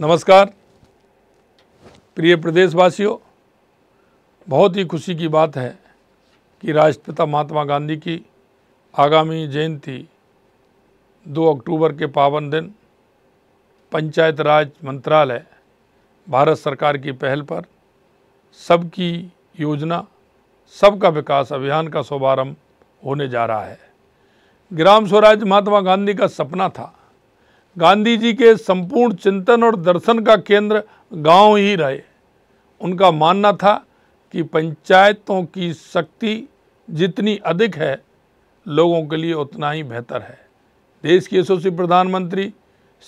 नमस्कार प्रिय प्रदेशवासियों बहुत ही खुशी की बात है कि राष्ट्रपिता महात्मा गांधी की आगामी जयंती 2 अक्टूबर के पावन दिन पंचायत राज मंत्रालय भारत सरकार की पहल पर सबकी योजना सबका विकास अभियान का शुभारंभ होने जा रहा है ग्राम स्वराज महात्मा गांधी का सपना था गांधी जी के संपूर्ण चिंतन और दर्शन का केंद्र गांव ही रहे उनका मानना था कि पंचायतों की शक्ति जितनी अधिक है लोगों के लिए उतना ही बेहतर है देश के यशस्वी प्रधानमंत्री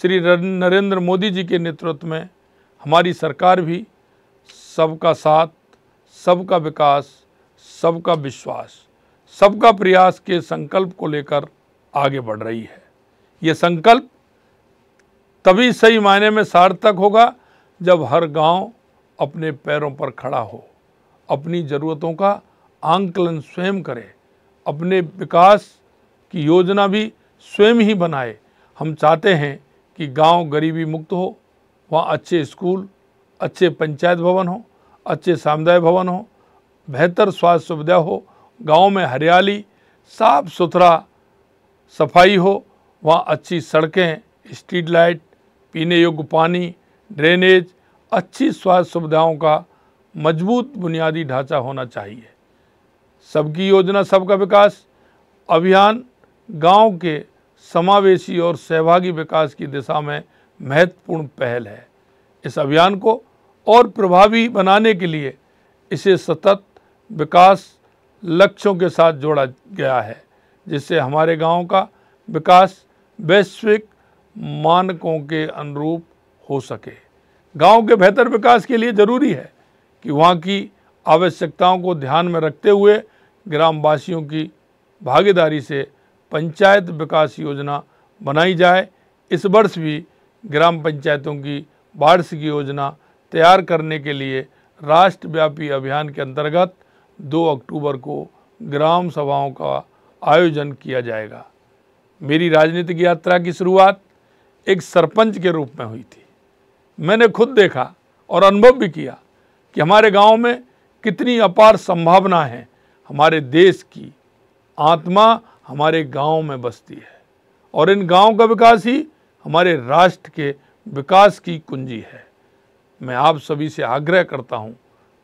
श्री नरेंद्र मोदी जी के नेतृत्व में हमारी सरकार भी सबका साथ सबका विकास सबका विश्वास सबका प्रयास के संकल्प को लेकर आगे बढ़ रही है ये संकल्प तभी सही मायने में सार्थक होगा जब हर गांव अपने पैरों पर खड़ा हो अपनी ज़रूरतों का आंकलन स्वयं करे अपने विकास की योजना भी स्वयं ही बनाए हम चाहते हैं कि गांव गरीबी मुक्त हो वहाँ अच्छे स्कूल अच्छे पंचायत भवन हो अच्छे सामुदायिक भवन हो बेहतर स्वास्थ्य सुविधा हो गांव में हरियाली साफ सुथरा सफाई हो वहाँ अच्छी सड़कें स्ट्रीट लाइट पीने योग्य पानी ड्रेनेज अच्छी स्वास्थ्य सुविधाओं का मजबूत बुनियादी ढांचा होना चाहिए सबकी योजना सबका विकास अभियान गांव के समावेशी और सहभागी विकास की दिशा में महत्वपूर्ण पहल है इस अभियान को और प्रभावी बनाने के लिए इसे सतत विकास लक्ष्यों के साथ जोड़ा गया है जिससे हमारे गांव का विकास वैश्विक मानकों के अनुरूप हो सके गांव के बेहतर विकास के लिए ज़रूरी है कि वहाँ की आवश्यकताओं को ध्यान में रखते हुए ग्रामवासियों की भागीदारी से पंचायत विकास योजना बनाई जाए इस वर्ष भी ग्राम पंचायतों की वार्षिक की योजना तैयार करने के लिए राष्ट्रव्यापी अभियान के अंतर्गत 2 अक्टूबर को ग्राम सभाओं का आयोजन किया जाएगा मेरी राजनीतिक यात्रा की शुरुआत एक सरपंच के रूप में हुई थी मैंने खुद देखा और अनुभव भी किया कि हमारे गांव में कितनी अपार संभावना है हमारे देश की आत्मा हमारे गांव में बसती है और इन गांव का विकास ही हमारे राष्ट्र के विकास की कुंजी है मैं आप सभी से आग्रह करता हूं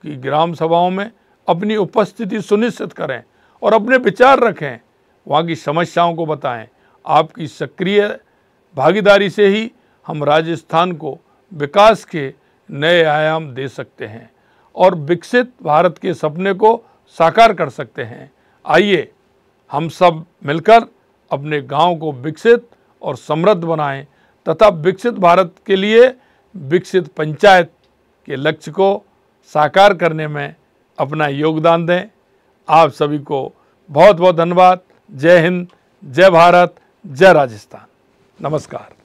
कि ग्राम सभाओं में अपनी उपस्थिति सुनिश्चित करें और अपने विचार रखें वहाँ की समस्याओं को बताएं आपकी सक्रिय भागीदारी से ही हम राजस्थान को विकास के नए आयाम दे सकते हैं और विकसित भारत के सपने को साकार कर सकते हैं आइए हम सब मिलकर अपने गांव को विकसित और समृद्ध बनाएं तथा विकसित भारत के लिए विकसित पंचायत के लक्ष्य को साकार करने में अपना योगदान दें आप सभी को बहुत बहुत धन्यवाद जय हिंद जय भारत जय राजस्थान नमस्कार